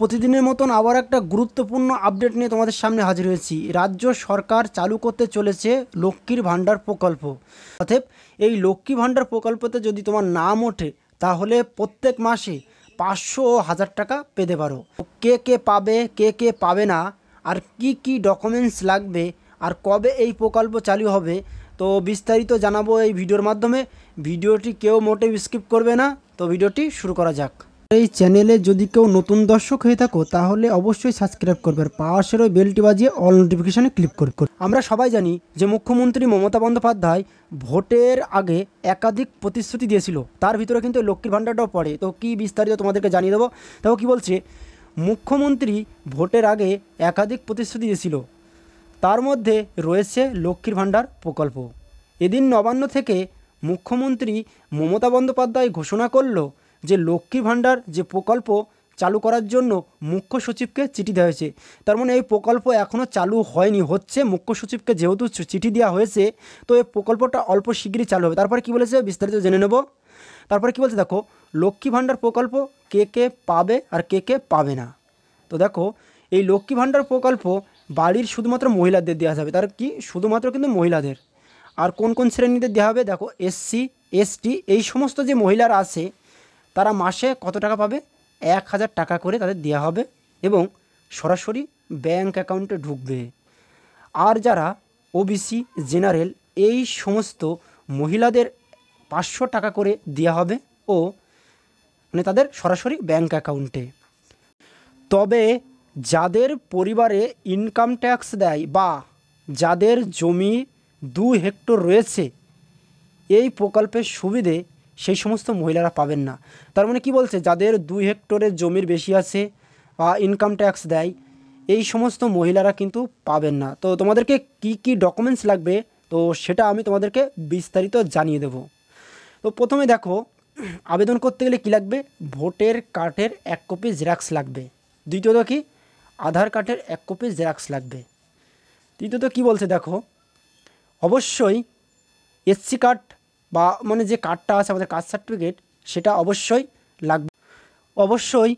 প্রতিদিনের মতন আবার একটা গুরুত্বপূর্ণ আপডেট নিয়ে তোমাদের সামনে হাজির হয়েছি রাজ্য সরকার চালু করতে চলেছে লক্ষ্মীর ভাণ্ডার প্রকল্প অতএব এই লক্ষ্মী ভাণ্ডার প্রকল্পতে যদি তোমার নাম ওঠে তাহলে প্রত্যেক মাসে পাঁচশো ও হাজার টাকা পেতে পারো কে কে পাবে কে কে পাবে না আর কি কি ডকুমেন্টস লাগবে আর কবে এই প্রকল্প চালু হবে তো বিস্তারিত জানাবো এই ভিডিওর মাধ্যমে ভিডিওটি কেউ মোটে স্কিপ করবে না তো ভিডিওটি শুরু করা যাক এই চ্যানেলে যদি কেউ নতুন দর্শক হয়ে থাকো তাহলে অবশ্যই সাবস্ক্রাইব করবে আর পাশের ওই বেলটি বাজিয়ে অল নোটিফিকেশানে ক্লিক করে আমরা সবাই জানি যে মুখ্যমন্ত্রী মমতা বন্দ্যোপাধ্যায় ভোটের আগে একাধিক প্রতিশ্রুতি দিয়েছিল তার ভিতরে কিন্তু লক্ষ্মীর ভাণ্ডারটাও পড়ে তো কি বিস্তারিত তোমাদেরকে জানিয়ে দেবো তাও কি বলছে মুখ্যমন্ত্রী ভোটের আগে একাধিক প্রতিশ্রুতি দিয়েছিল তার মধ্যে রয়েছে লক্ষ্মীর ভাণ্ডার প্রকল্প এদিন নবান্ন থেকে মুখ্যমন্ত্রী মমতা বন্দ্যোপাধ্যায় ঘোষণা করলো যে লক্ষ্মী ভাণ্ডার যে প্রকল্প চালু করার জন্য মুখ্য সচিবকে চিঠি দেওয়া হয়েছে তার মানে এই প্রকল্প এখনও চালু হয়নি হচ্ছে মুখ্য সচিবকে যেহেতু চিঠি দেওয়া হয়েছে তো এই প্রকল্পটা অল্প শীঘ্রই চালু হবে তারপরে কি বলেছে বিস্তারিত জেনে নেব তারপরে কি বলছে দেখো লক্ষ্মী ভাণ্ডার প্রকল্প কে কে পাবে আর কে কে পাবে না তো দেখো এই লক্ষ্মী ভাণ্ডার প্রকল্প বাড়ির শুধুমাত্র মহিলাদের দেওয়া যাবে তার কি শুধুমাত্র কিন্তু মহিলাদের আর কোন কোন শ্রেণীতে দেওয়া হবে দেখো এসসি এসটি এই সমস্ত যে মহিলারা আছে তারা মাসে কত টাকা পাবে এক হাজার টাকা করে তাদের দেওয়া হবে এবং সরাসরি ব্যাংক অ্যাকাউন্টে ঢুকবে আর যারা ওবিসি জেনারেল এই সমস্ত মহিলাদের পাঁচশো টাকা করে দেওয়া হবে ও মানে তাদের সরাসরি ব্যাংক অ্যাকাউন্টে তবে যাদের পরিবারে ইনকাম ট্যাক্স দেয় বা যাদের জমি দু হেক্টর রয়েছে এই প্রকল্পের সুবিধে সেই সমস্ত মহিলারা পাবেন না তার মানে কি বলছে যাদের দুই হেক্টরের জমির বেশি আছে বা ইনকাম ট্যাক্স দেয় এই সমস্ত মহিলারা কিন্তু পাবেন না তো তোমাদেরকে কি কি ডকুমেন্টস লাগবে তো সেটা আমি তোমাদেরকে বিস্তারিত জানিয়ে দেব তো প্রথমে দেখো আবেদন করতে গেলে কি লাগবে ভোটের কার্ডের এক কপি জেরাক্স লাগবে দ্বিতীয়ত কি আধার কার্ডের এক কপি জেরাক্স লাগবে তৃতীয়ত কি বলছে দেখো অবশ্যই এসসি কার্ড বা মানে যে কার্ডটা আছে আমাদের কাস্ট সার্টিফিকেট সেটা অবশ্যই লাগবে অবশ্যই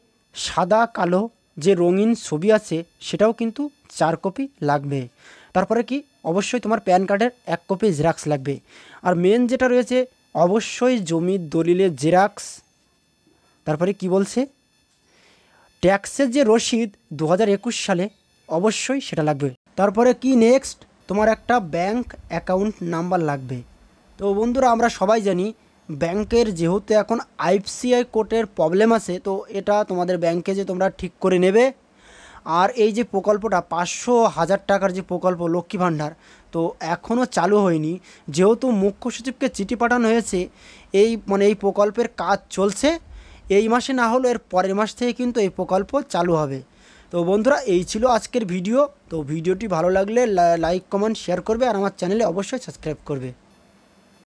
সাদা কালো যে রঙিন ছবি আছে সেটাও কিন্তু চার কপি লাগবে তারপরে কি অবশ্যই তোমার প্যান কার্ডের এক কপি জেরাক্স লাগবে আর মেন যেটা রয়েছে অবশ্যই জমির দলিলের জেরাক্স তারপরে কি বলছে ট্যাক্সের যে রসিদ দু সালে অবশ্যই সেটা লাগবে তারপরে কি নেক্সট তোমার একটা ব্যাংক অ্যাকাউন্ট নাম্বার লাগবে তো বন্ধুরা আমরা সবাই জানি ব্যাংকের যেহেতু এখন আইএফসিআই কোর্টের প্রবলেম আছে তো এটা তোমাদের ব্যাংকে যে তোমরা ঠিক করে নেবে আর এই যে প্রকল্পটা পাঁচশো হাজার টাকার যে প্রকল্প লক্ষ্মী ভাণ্ডার তো এখনও চালু হয়নি যেহেতু মুখ্য সচিবকে চিঠি পাঠানো হয়েছে এই মানে এই প্রকল্পের কাজ চলছে এই মাসে না হলেও এর পরের মাস থেকে কিন্তু এই প্রকল্প চালু হবে তো বন্ধুরা এই ছিল আজকের ভিডিও তো ভিডিওটি ভালো লাগলে লাইক কমেন্ট শেয়ার করবে আর আমার চ্যানেলে অবশ্যই সাবস্ক্রাইব করবে